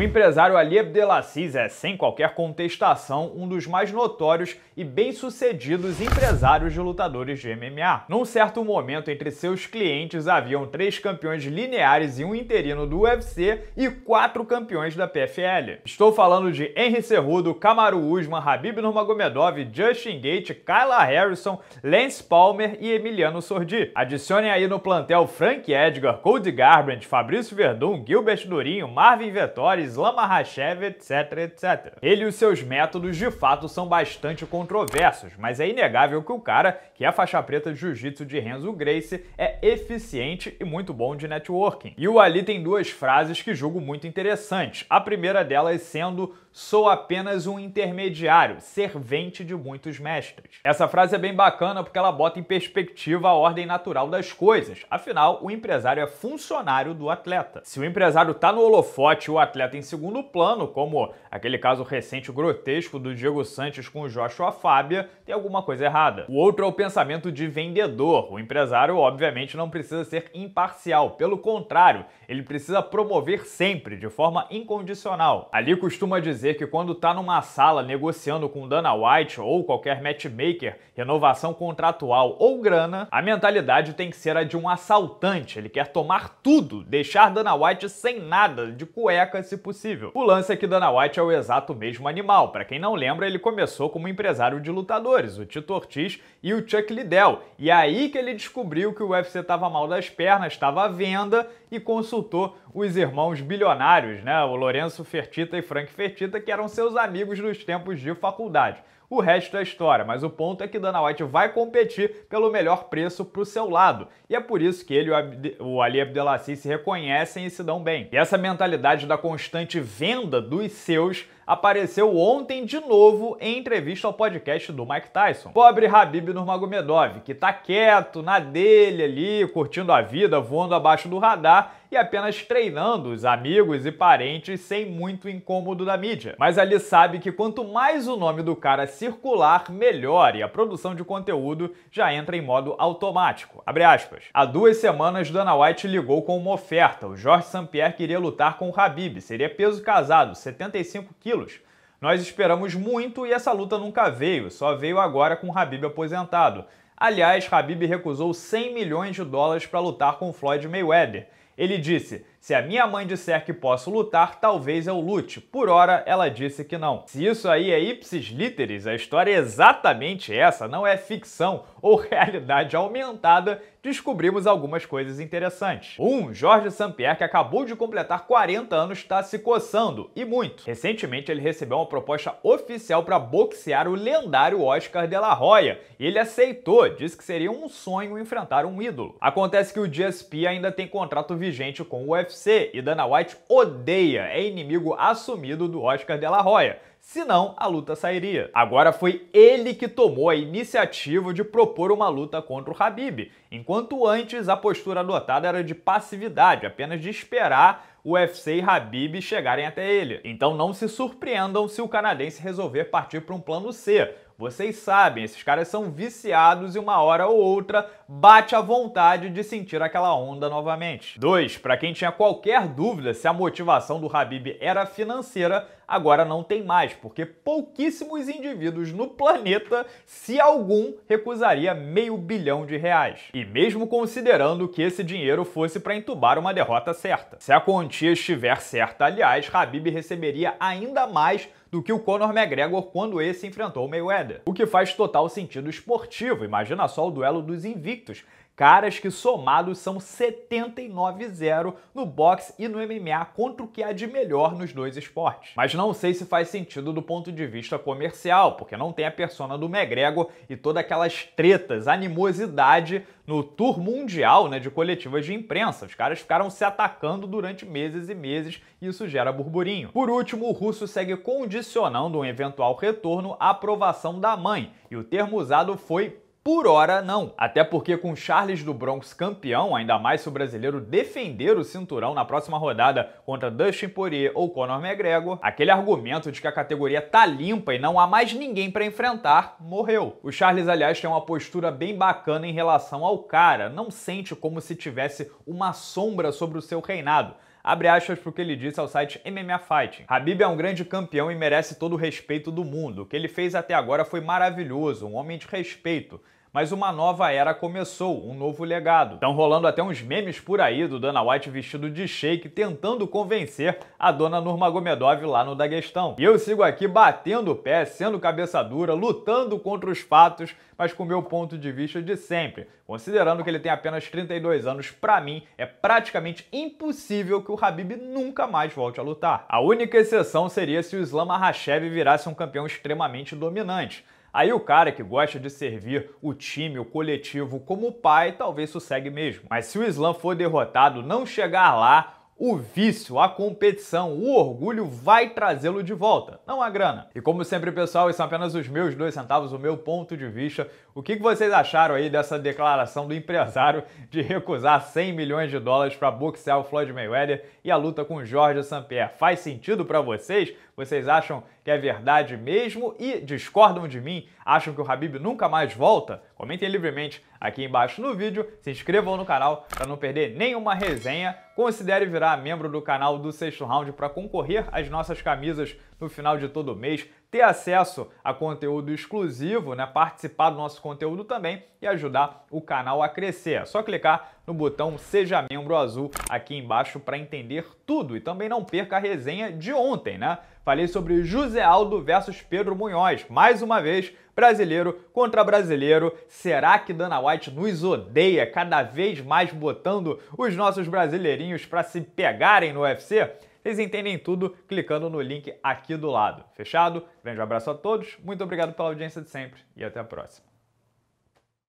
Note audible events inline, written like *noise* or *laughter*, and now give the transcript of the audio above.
O empresário Ali Abdelaziz é, sem qualquer contestação, um dos mais notórios e bem-sucedidos empresários de lutadores de MMA. Num certo momento, entre seus clientes haviam três campeões lineares e um interino do UFC e quatro campeões da PFL. Estou falando de Henry Cerrudo, Kamaru Usman, Habib Nurmagomedov, Justin Gate, Kyla Harrison, Lance Palmer e Emiliano Sordi. Adicionem aí no plantel Frank Edgar, Cody Garbrandt, Fabrício Verdun, Gilbert Durinho, Marvin Vettori, Islam Makhachev, etc, etc. Ele e os seus métodos de fato são bastante controversos, mas é inegável que o cara, que é a faixa preta de jiu-jitsu de Renzo Grace, é eficiente e muito bom de networking. E o Ali tem duas frases que julgo muito interessantes. A primeira delas sendo sou apenas um intermediário, servente de muitos mestres. Essa frase é bem bacana porque ela bota em perspectiva a ordem natural das coisas. Afinal, o empresário é funcionário do atleta. Se o empresário está no holofote e o atleta em segundo plano, como aquele caso recente grotesco do Diego Santos com o Joshua Fábia, tem alguma coisa errada. O outro é o pensamento de vendedor. O empresário, obviamente, não precisa ser imparcial. Pelo contrário, ele precisa promover sempre, de forma incondicional. Ali costuma dizer dizer que quando está numa sala negociando com Dana White ou qualquer matchmaker, renovação contratual ou grana, a mentalidade tem que ser a de um assaltante. Ele quer tomar tudo, deixar Dana White sem nada, de cueca se possível. O lance é que Dana White é o exato mesmo animal. Para quem não lembra, ele começou como empresário de lutadores, o Tito Ortiz e o Chuck Liddell. E aí que ele descobriu que o UFC estava mal das pernas, estava à venda e consultou os irmãos bilionários, né? O Lourenço Fertita e Frank Fertita acredita que eram seus amigos nos tempos de faculdade. O resto é história, mas o ponto é que Dana White vai competir pelo melhor preço para o seu lado. E é por isso que ele e o, Abde o Ali Abdelaziz se reconhecem e se dão bem. E essa mentalidade da constante venda dos seus apareceu ontem de novo em entrevista ao podcast do Mike Tyson. Pobre Habib Nurmagomedov, que tá quieto, na dele ali, curtindo a vida, voando abaixo do radar e apenas treinando os amigos e parentes sem muito incômodo da mídia. Mas ali sabe que quanto mais o nome do cara circular, melhor e a produção de conteúdo já entra em modo automático. Abre aspas. Há duas semanas, Dana White ligou com uma oferta. O Jorge St-Pierre queria lutar com o Habib, seria peso casado, 75 kg quilos. Nós esperamos muito e essa luta nunca veio, só veio agora com Habib aposentado. Aliás, Habib recusou 100 milhões de dólares para lutar com Floyd Mayweather. Ele disse: se a minha mãe disser que posso lutar, talvez eu lute. Por hora, ela disse que não. Se isso aí é ipsis literis, a história é exatamente essa, não é ficção ou *laughs* realidade aumentada, descobrimos algumas coisas interessantes. 1. Um, Jorge Sampier, que acabou de completar 40 anos, está se coçando, e muito. Recentemente, ele recebeu uma proposta oficial para boxear o lendário Oscar de la Hoya. Ele aceitou, disse que seria um sonho enfrentar um ídolo. Acontece que o GSP ainda tem contrato vigente com o UFC UFC e Dana White odeia, é inimigo assumido do Oscar de la Hoya senão a luta sairia. Agora foi ele que tomou a iniciativa de propor uma luta contra o Habib, enquanto antes a postura adotada era de passividade, apenas de esperar o UFC e Habib chegarem até ele. Então não se surpreendam se o canadense resolver partir para um plano C, vocês sabem, esses caras são viciados e uma hora ou outra bate a vontade de sentir aquela onda novamente. 2. Para quem tinha qualquer dúvida se a motivação do Habib era financeira, agora não tem mais, porque pouquíssimos indivíduos no planeta, se algum, recusaria meio bilhão de reais. E mesmo considerando que esse dinheiro fosse para entubar uma derrota certa. Se a quantia estiver certa, aliás, Habib receberia ainda mais do que o Conor McGregor quando esse enfrentou o Mayweather. O que faz total sentido esportivo, imagina só o duelo dos invictos, Caras que somados são 79-0 no boxe e no MMA contra o que há de melhor nos dois esportes. Mas não sei se faz sentido do ponto de vista comercial, porque não tem a persona do McGregor e todas aquelas tretas, animosidade no tour mundial né, de coletivas de imprensa. Os caras ficaram se atacando durante meses e meses e isso gera burburinho. Por último, o russo segue condicionando um eventual retorno à aprovação da mãe, e o termo usado foi por hora, não. Até porque com Charles do Bronx campeão, ainda mais se o brasileiro defender o cinturão na próxima rodada contra Dustin Poirier ou Conor McGregor, aquele argumento de que a categoria tá limpa e não há mais ninguém para enfrentar, morreu. O Charles, aliás, tem uma postura bem bacana em relação ao cara, não sente como se tivesse uma sombra sobre o seu reinado. Abre aspas pro que ele disse ao site MMA Fighting. Habib é um grande campeão e merece todo o respeito do mundo. O que ele fez até agora foi maravilhoso, um homem de respeito mas uma nova era começou, um novo legado. Estão rolando até uns memes por aí do Dana White vestido de shake tentando convencer a dona Nurmagomedov lá no Daguestão. E eu sigo aqui batendo o pé, sendo cabeça dura, lutando contra os fatos, mas com o meu ponto de vista de sempre. Considerando que ele tem apenas 32 anos, para mim é praticamente impossível que o Habib nunca mais volte a lutar. A única exceção seria se o Islam Makhachev virasse um campeão extremamente dominante. Aí o cara que gosta de servir o time, o coletivo como pai, talvez sossegue mesmo. Mas se o Islã for derrotado, não chegar lá, o vício, a competição, o orgulho vai trazê-lo de volta, não a grana. E como sempre, pessoal, esses são apenas os meus dois centavos, o meu ponto de vista. O que vocês acharam aí dessa declaração do empresário de recusar 100 milhões de dólares para boxear o Floyd Mayweather e a luta com o Jorge Samper? Faz sentido para vocês? Vocês acham que é verdade mesmo e discordam de mim? Acham que o Habib nunca mais volta? Comentem livremente aqui embaixo no vídeo, se inscrevam no canal para não perder nenhuma resenha. Considere virar membro do canal do Sexto Round para concorrer às nossas camisas no final de todo mês ter acesso a conteúdo exclusivo, né, participar do nosso conteúdo também e ajudar o canal a crescer. É só clicar no botão Seja Membro Azul aqui embaixo para entender tudo e também não perca a resenha de ontem, né? Falei sobre José Aldo versus Pedro Munhoz. Mais uma vez, brasileiro contra brasileiro. Será que Dana White nos odeia cada vez mais botando os nossos brasileirinhos para se pegarem no UFC? Vocês entendem tudo clicando no link aqui do lado. Fechado? Grande abraço a todos, muito obrigado pela audiência de sempre e até a próxima.